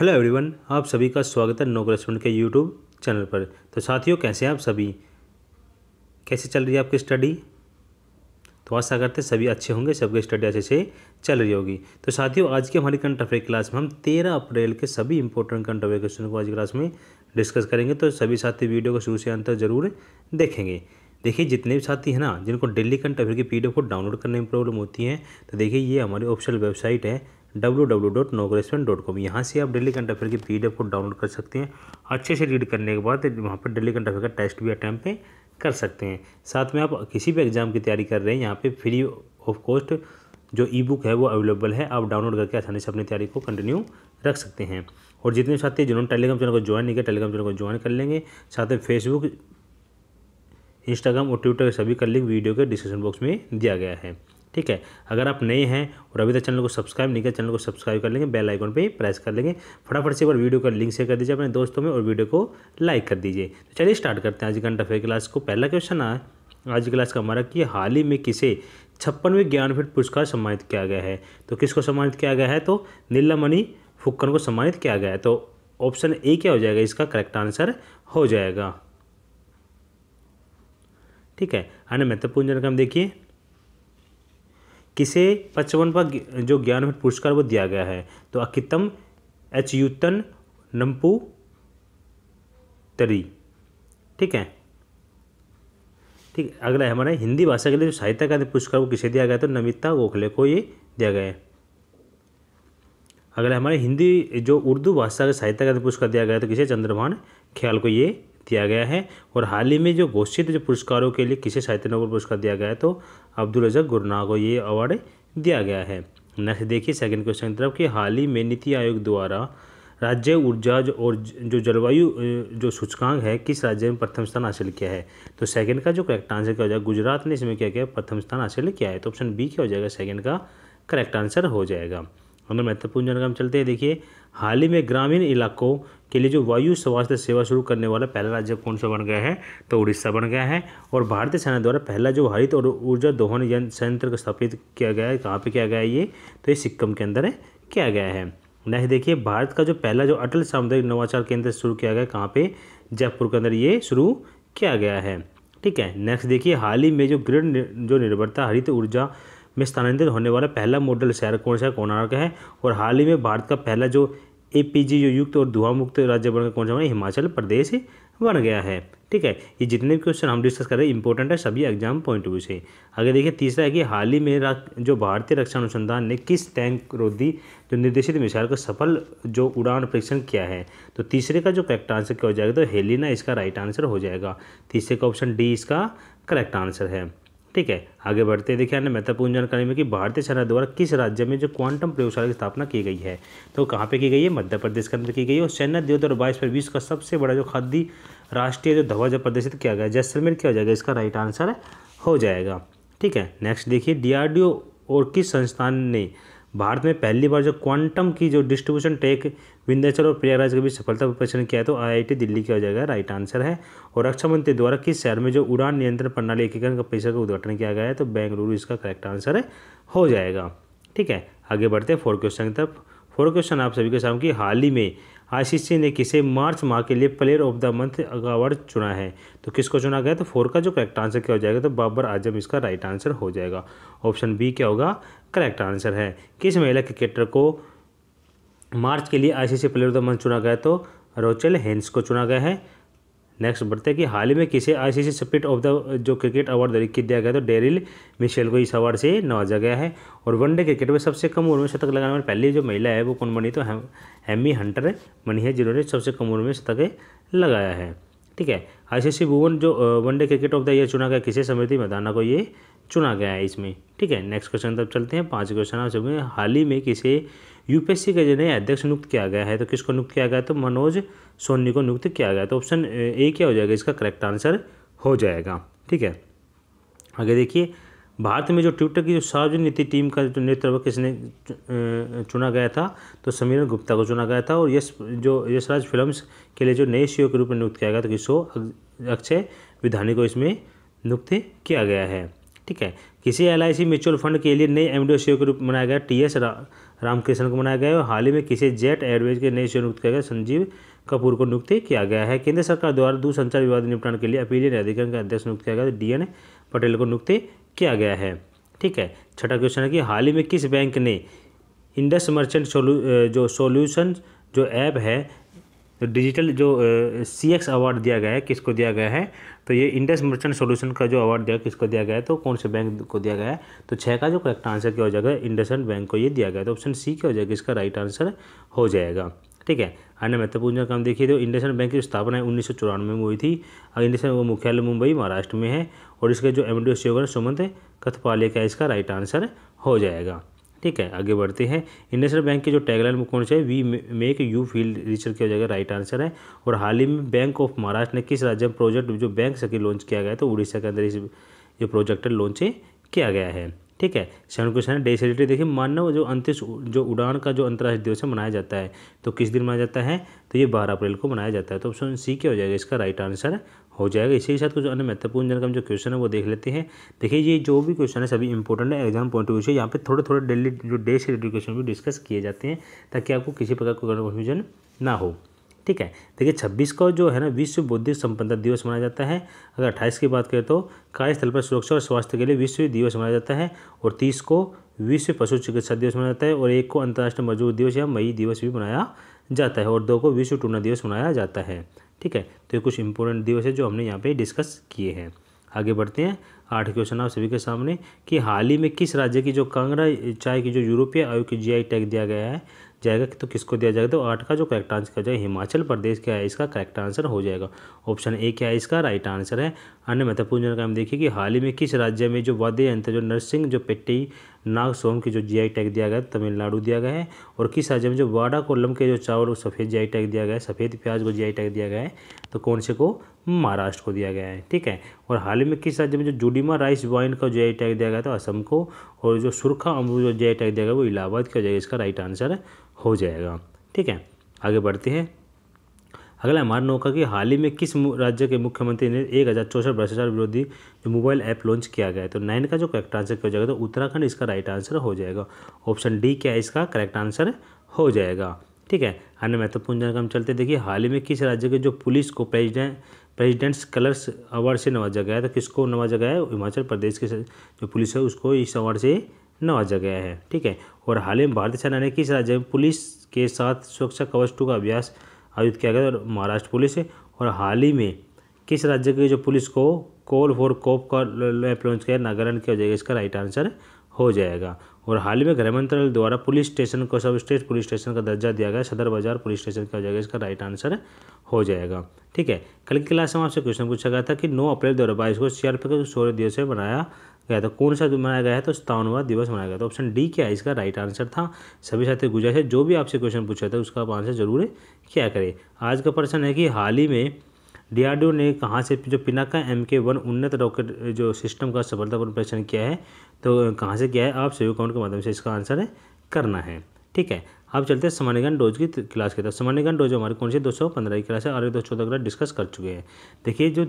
hello everyone आप सभी का स्वागत है नोक रेस्टोरेंट के यूट्यूब चैनल पर तो साथियों कैसे हैं आप सभी कैसे चल रही है आपकी स्टडी तो आशा करते हैं सभी अच्छे होंगे सबकी स्टडी अच्छे से चल रही होगी तो साथियों आज की हमारी करंट अफेयर क्लास में हम तेरह अप्रैल के सभी इंपॉर्टेंट करंट अफेयर क्वेश्चन को आज क्लास में डिस्कस करेंगे तो सभी साथी वीडियो को शुरू से अंतर जरूर देखेंगे देखिए जितने भी साथी हैं ना जिनको डेली करंट अफेयर की पी को डाउनलोड करने में प्रॉब्लम होती है तो देखिए ये हमारी ऑफिशियल वेबसाइट है डब्ल्यू डब्ल्यू डॉट नोग्रेसमेंट डॉट कॉम यहाँ से आप डेली कंट अफेयर की पी को डाउनलोड कर सकते हैं अच्छे से रीड करने के बाद वहाँ पर डेली कंट अफेयर का टेस्ट भी अटैम्प पे कर सकते हैं साथ में आप किसी भी एग्ज़ाम की तैयारी कर रहे हैं यहाँ पर फ्री ऑफ कॉस्ट जो ई बुक है वो अवेलेबल है आप डाउनलोड करके आसानी से अपनी तैयारी को कंटिन्यू रख सकते हैं और जितने साथी जिन्होंने टेलीग्राम चैनल को ज्वाइन नहीं किया टेलीग्राम चैनल को ज्वाइन कर लेंगे साथ में फेसबुक इंस्टाग्राम और ट्विटर सभी का लिंक वीडियो के डिस्क्रिप्शन बॉक्स में दिया गया है ठीक है अगर आप नए हैं और अभी तक चैनल को सब्सक्राइब नहीं किया चैनल को सब्सक्राइब कर लेंगे बेल आइकन पे प्रेस कर लेंगे फटाफट से एक बार वीडियो का लिंक शेयर कर दीजिए अपने दोस्तों में और वीडियो को लाइक कर दीजिए तो चलिए स्टार्ट करते हैं आज घंटा फेयर क्लास को पहला क्वेश्चन आए आज की क्लास का हमारा कि हाल ही में किसे छप्पनवें ज्ञानपीठ पुरस्कार सम्मानित किया गया है तो किसको सम्मानित किया गया है तो नीलामणि फुक्कन को सम्मानित किया गया है तो ऑप्शन ए क्या हो जाएगा इसका करेक्ट आंसर हो जाएगा ठीक है अन्य महत्वपूर्ण जानकारी देखिए किसे पचपनवा जो ज्ञानपीठ पुरस्कार वो दिया गया है तो अकितम एचयूतन नम्पू तरी ठीक है ठीक अगला है हमारा हिंदी भाषा के लिए जो साहित्य का पुरस्कार वो किसे दिया गया तो नमिता गोखले को ये दिया गया है अगला हमारे हिंदी जो उर्दू भाषा के साहित्य का पुरस्कार दिया गया तो किसे चंद्रभान ख्याल को ये दिया गया है और हाल ही में जो घोषित जो पुरस्कारों के लिए किसे साहित्य नोबल पुरस्कार दिया गया है तो अब्दुल रजक गुरना को ये अवार्ड दिया गया है नेक्स्ट देखिए सेकंड क्वेश्चन की तरफ कि हाल ही में नीति आयोग द्वारा राज्य ऊर्जा और जो जलवायु जो सूचकांक है किस राज्य में प्रथम स्थान हासिल किया है तो सेकंड का जो करेक्ट आंसर क्या हो जाएगा गुजरात ने इसमें क्या किया प्रथम स्थान हासिल किया है तो ऑप्शन बी क्या हो जाएगा सेकंड का करेक्ट आंसर हो जाएगा अगर महत्वपूर्ण जानकारी चलते हैं देखिए हाल ही में ग्रामीण इलाकों के लिए जो वायु स्वास्थ्य सेवा शुरू करने वाला पहला राज्य कौन सा बन गया है तो उड़ीसा बन गया है और भारतीय सेना द्वारा पहला जो हरित और ऊर्जा दोहन संयंत्र स्थापित किया गया है कहाँ पर किया गया है ये तो ये सिक्किम के अंदर किया गया है नेक्स्ट देखिए भारत का जो पहला जो अटल सामुदायिक नवाचार केंद्र शुरू किया गया कहाँ पर जयपुर के अंदर ये शुरू किया गया है ठीक है नेक्स्ट देखिए हाल ही में जो ग्रिड जो निर्भरता हरित ऊर्जा में स्थानांतरित होने वाला पहला मॉडल शहर कौन सा कोणार्क है और हाल ही में भारत का पहला जो ए जो युक्त और धुआं मुक्त राज्य बनकर कौन सा बना हिमाचल प्रदेश बन गया है ठीक है ये जितने भी क्वेश्चन हम डिस्कस कर रहे हैं इंपॉर्टेंट है सभी एग्जाम पॉइंट व्यू से आगे देखिए तीसरा है कि हाल ही में जो भारतीय रक्षा अनुसंधान ने किस टैंक रोधी जो निर्देशित मिसाइल का सफल जो उड़ान परीक्षण किया है तो तीसरे का जो करेक्ट आंसर क्या हो जाएगा तो हेलिना इसका राइट आंसर हो जाएगा तीसरे का ऑप्शन डी इसका करेक्ट आंसर है ठीक है आगे बढ़ते देखिए अन्य महत्वपूर्ण जानकारी में कि भारतीय सेना द्वारा किस राज्य में जो क्वांटम प्रयोगशाला की स्थापना की गई है तो कहाँ पे की गई है मध्य प्रदेश के अंदर की गई है और सैन्य दो हज़ार बाईस पर विश्व का सबसे बड़ा जो खादी राष्ट्रीय जो ध्वज प्रदर्शित किया गया जैसलमेर किया जाएगा इसका राइट आंसर हो जाएगा ठीक है नेक्स्ट देखिए डी और किस संस्थान ने भारत में पहली बार जो क्वांटम की जो डिस्ट्रीब्यूशन टेक विंध्याचल और प्रयागराज के बीच सफलता प्रचलन किया है तो आईआईटी दिल्ली हो जाएगा राइट आंसर है और रक्षा मंत्री द्वारा किस शहर में जो उड़ान नियंत्रण प्रणाली एकीकरण का परिसर का उद्घाटन किया गया है तो बेंगलुरु इसका करेक्ट आंसर है हो जाएगा ठीक है आगे बढ़ते हैं फोर क्वेश्चन की तरफ फोर क्वेश्चन आप सभी के सामने कि हाल ही में आशीष ने किसे मार्च माह के लिए player of the month award चुना है तो किसको चुना गया तो फोर का जो करेक्ट आंसर क्या हो जाएगा तो बाबर आजम इसका राइट आंसर हो जाएगा ऑप्शन बी क्या होगा करेक्ट आंसर है किस महिला क्रिकेटर को मार्च के लिए ICC player of the month चुना गया तो रोचल हेंस को चुना गया है नेक्स्ट बढ़ते हैं कि हाल ही में किसे आईसीसी स्पिरिट ऑफ द जो क्रिकेट अवार्ड किया दिया गया तो डेरिल मिशेल को इस अवार्ड से नवाजा गया है और वनडे क्रिकेट में सबसे कम उम्र में शतक लगाने वाली पहली जो महिला है वो कौन बनी तो हैमी हंटर बनी है जिन्होंने सबसे कम उम्र में शतक लगाया है ठीक है आईसीसी भुवन जो one day cricket of the year चुना गया किसे समृति मदाना को ये चुना गया है इसमें ठीक है नेक्स्ट क्वेश्चन तब चलते हैं पाँच क्वेश्चन आप सभी हाल ही में किसे यूपीएससी के जो नए अध्यक्ष नियुक्त किया गया है तो किसको नियुक्त किया गया तो मनोज सोनी को नियुक्त किया गया तो ऑप्शन ए क्या हो जाएगा इसका करेक्ट आंसर हो जाएगा ठीक है आगे देखिए भारत में जो ट्विटर की जो सार्वजनिक नीति टीम का जो नेतृत्व किसने चुना गया था तो समीर गुप्ता को चुना गया था और यश जो यशराज फिल्म्स के लिए जो नए सी e के रूप में नियुक्त किया गया तो किशोर अक्षय विधानी को इसमें नियुक्त किया गया है ठीक है किसी एल आई म्यूचुअल फंड के लिए नए एम डी e के रूप में बनाया गया टी एस रा, रामकृष्ण को बनाया गया है और हाल ही में किसी जेट एयरवेज के नए शेयर e नियुक्त किया गया संजीव कपूर को नियुक्त किया गया है केंद्र सरकार द्वारा दूरसंचार विवाद निपटान के लिए अपीलीय न्यायाधिकरण का अध्यक्ष नियुक्त किया गया डी एन पटेल को नियुक्त किया गया है ठीक है छठा क्वेश्चन है कि हाल ही में किस बैंक ने इंडस मर्चेंट सोलू जो सोल्यूशन जो ऐप है तो डिजिटल जो सी एक्स अवार्ड दिया गया है किसको दिया गया है तो ये इंडस मर्चेंट सॉल्यूशन का जो अवार्ड दिया किसको दिया गया है तो कौन से बैंक को दिया गया है तो छः का जो करेक्ट आंसर क्या हो जाएगा इंडस बैंक को ये दिया गया तो ऑप्शन सी क्या हो जाएगा इसका राइट आंसर हो जाएगा ठीक है अन्य महत्वपूर्ण काम देखिए तो इंडसन बैंक की स्थापना है उन्नीस में हुई थी और इंडस मुख्यालय मुंबई महाराष्ट्र में है और इसके जो एम डी सी होगा सुमंत कथपाले का इसका राइट आंसर हो जाएगा ठीक है आगे बढ़ते हैं इंडस्ट्रियल बैंक के जो टैगलाइन कौन सा है we make you feel research किया जाएगा राइट आंसर है और हाल ही में बैंक ऑफ महाराष्ट्र ने किस राज्य में प्रोजेक्ट जो बैंक सके लॉन्च किया गया है तो उड़ीसा के अंदर इस ये प्रोजेक्ट लॉन्च किया गया है ठीक है सेवन क्वेश्चन डे सेलिटी देखिए मानव जो अंतिम जो उड़ान का जो अंतर्राष्ट्रीय दिवस है मनाया जाता है तो किस दिन मनाया जाता है तो ये बारह अप्रैल को मनाया जाता है तो ऑप्शन सी क्या हो जाएगा इसका राइट आंसर हो जाएगा इसी के साथ कुछ अन्य महत्वपूर्ण जनक जो क्वेश्चन है वो देख लेते हैं देखिए ये जो भी क्वेश्चन है सभी इंपॉर्टेंट है एग्जाम पॉइंट ऑफ व्यू से यहाँ पे थोड़े थोड़े डेली जो डे से रिलेटेड क्वेश्चन भी डिस्कस किए जाते हैं ताकि आपको किसी प्रकार का कन्फ्यूजन ना हो ठीक है देखिए छब्बीस को जो है ना विश्व बौद्धिक संपदा दिवस मनाया जाता है अगर अट्ठाईस की बात करें तो कार्यस्थल पर सुरक्षा और स्वास्थ्य के लिए विश्व दिवस मनाया जाता है और तीस को विश्व पशु चिकित्सा दिवस मनाया जाता है और एक को अंतर्राष्ट्रीय मजदूर दिवस या मई दिवस भी मनाया जाता है और दो को विश्व टूना दिवस मनाया जाता है ठीक है तो ये कुछ इंपॉर्टेंट दिवस है जो हमने यहाँ पे डिस्कस किए हैं आगे बढ़ते हैं आठ क्वेश्चन आप सभी के सामने कि हाल ही में किस राज्य की जो कांगड़ा चाय की जो यूरोपीय आयोग की जीआई टैग दिया गया है जाएगा तो किसको दिया जाएगा तो आठ का जो करेक्ट आंसर किया जाएगा हिमाचल प्रदेश क्या है इसका करेक्ट आंसर हो जाएगा ऑप्शन ए क्या है इसका राइट आंसर है अन्य महत्वपूर्ण जानकारी हम देखिए कि हाल ही में किस राज्य में जो वाद्य यंत्र जो नर्सिंग जो पेट्टी नाग सोम की जो जीआई टैग दिया गया तमिलनाडु दिया गया है और किस राज्य में जो वाडा कोल्लम के जो चावल वो सफ़ेद जीआई टैग दिया गया है सफ़ेद प्याज को जीआई टैग दिया गया है तो कौन से को महाराष्ट्र को दिया गया है ठीक है और हाल ही में किस राज्य में जो जुडीमा राइस वाइन का जी टैग दिया गया था असम को और जो सुरखा अमरू जो जी टैग दिया गया वो इलाहाबाद का जाएगा इसका राइट आंसर हो जाएगा ठीक है आगे बढ़ते हैं अगला हमारे नौका कि हाल ही में किस राज्य के मुख्यमंत्री ने एक हज़ार चौसठ भ्रष्टाचार विरोधी जो मोबाइल ऐप लॉन्च किया गया है तो नाइन का जो करेक्ट आंसर क्या हो जाएगा तो उत्तराखंड इसका राइट आंसर हो जाएगा ऑप्शन डी क्या है इसका करेक्ट आंसर हो जाएगा ठीक है अन्य महत्वपूर्ण जानकारी हम चलते देखिए हाल ही में किस राज्य के जो पुलिस को प्रेजिडेंट प्रेजिडेंट्स कलर्स अवार्ड से नवाजा गया है तो किसको नवाजा गया है हिमाचल प्रदेश के जो पुलिस है उसको इस अवार्ड से नवाजा गया है ठीक है और हाल ही में भारतीय सेना ने किस राज्य में पुलिस के साथ सुरक्षा कवच टू का अभ्यास आयुक्त गया आगे महाराष्ट्र पुलिस है और हाल ही में किस राज्य की जो पुलिस को कॉल फॉर कोप का ऐप लॉन्च किया नागालैंड क्या हो जाएगा इसका राइट आंसर हो जाएगा और हाल ही में गृह मंत्रालय द्वारा पुलिस स्टेशन को सब स्टेट पुलिस स्टेशन का दर्जा दिया गया सदर बाजार पुलिस स्टेशन का हो जाएगा इसका राइट आंसर हो जाएगा ठीक है कल की क्लास में आपसे क्वेश्चन पूछा गया था कि 9 अप्रैल दो को सीआरपीएफ को सौ दिवस बनाया गया था कौन सा मनाया गया तो सत्तावनवा दिवस मनाया गया था ऑप्शन डी क्या है इसका राइट आंसर था सभी साथी गुजारिश है जो भी आपसे क्वेश्चन पूछा था उसका आंसर जरूर क्या करें आज का प्रश्न है कि हाल ही में डीआरडीओ ने कहाँ से जो पिनाका एम के वन उन्नत रॉकेट जो सिस्टम का सफलतापूर्ण प्रश्न किया है तो कहाँ से किया है आप सेवी अकाउंट के माध्यम से इसका आंसर है करना है ठीक है अब चलते हैं सामान्यगन डोज की क्लास की तरफ सामान्यगन डोज हमारे कौन सी दो सौ पंद्रह की क्लास है और दो सौ चौदह डिस्कस कर चुके हैं देखिए जो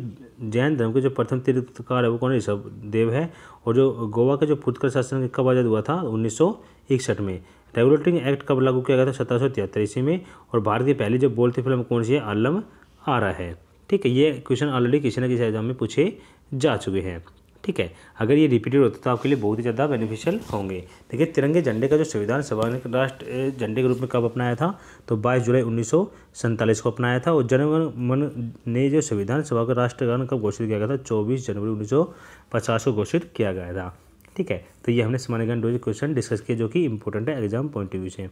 जैन धर्म के जो प्रथम तीर्थकार है वो कौन ऋषभ देव है और जो गोवा के जो फुटकर शासन कब आज़ाद हुआ था उन्नीस सौ इकसठ में रेगुलेटिंग एक्ट कब लागू किया गया था सत्रह सौ तिहत्तर ईस्वी में और भारत की पहली जो बोलती फिल्म कौन सी है आलम आ रहा है ठीक है ये क्वेश्चन ऑलरेडी किसी न किसी एग्जाम में पूछे जा चुके हैं ठीक है अगर ये रिपीटेड होता तो आपके लिए बहुत ही ज़्यादा बेनिफिशियल होंगे देखिए तिरंगे झंडे का जो संविधान सभा ने राष्ट्र झंडे के रूप में कब अपनाया था तो 22 जुलाई उन्नीस को अपनाया था और जनगण ने जो संविधान सभा का राष्ट्रगण कब घोषित किया गया था चौबीस जनवरी उन्नीस को घोषित किया गया था ठीक है तो ये हमने स्मरणगण डोज क्वेश्चन डिस्कस किया जो कि इंपॉर्टेंट है एग्जाम पॉइंट ऑफ व्यू से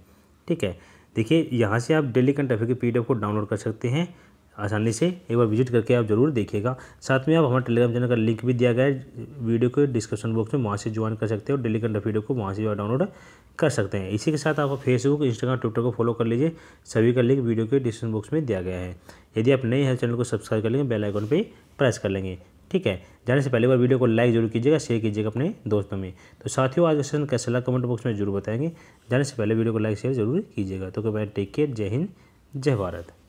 ठीक है देखिए यहाँ से आप डेली करंट पी के पीडीएफ को डाउनलोड कर सकते हैं आसानी से एक बार विजिट करके आप जरूर देखिएगा साथ में आप हमारे टेलीग्राम चैनल का लिंक भी दिया गया है वीडियो के डिस्क्रिप्शन बॉक्स में वहाँ से ज्वाइन कर सकते और डेली कंटेंट वीडियो को वहाँ से डाउनलोड कर सकते हैं इसी के साथ आप फेसबुक इंस्टाग्राम ट्विटर को फॉलो कर लीजिए सभी का लिंक वीडियो के डिस्क्रिप्शन बॉक्स में दिया गया है यदि आप नए हैं चैनल को सब्सक्राइब कर लेंगे बेल आइकन पर प्रेस कर लेंगे ठीक है जाने से पहले बार वीडियो को लाइक जरूर कीजिएगा शेयर कीजिएगा अपने दोस्तों में तो साथियों आज का सेशन कैसा लगा कमेंट बॉक्स में जरूर बताएंगे जाने से पहले वीडियो को लाइक शेयर जरूर कीजिएगा तो कृपया टेक केयर जय हिंद जय भारत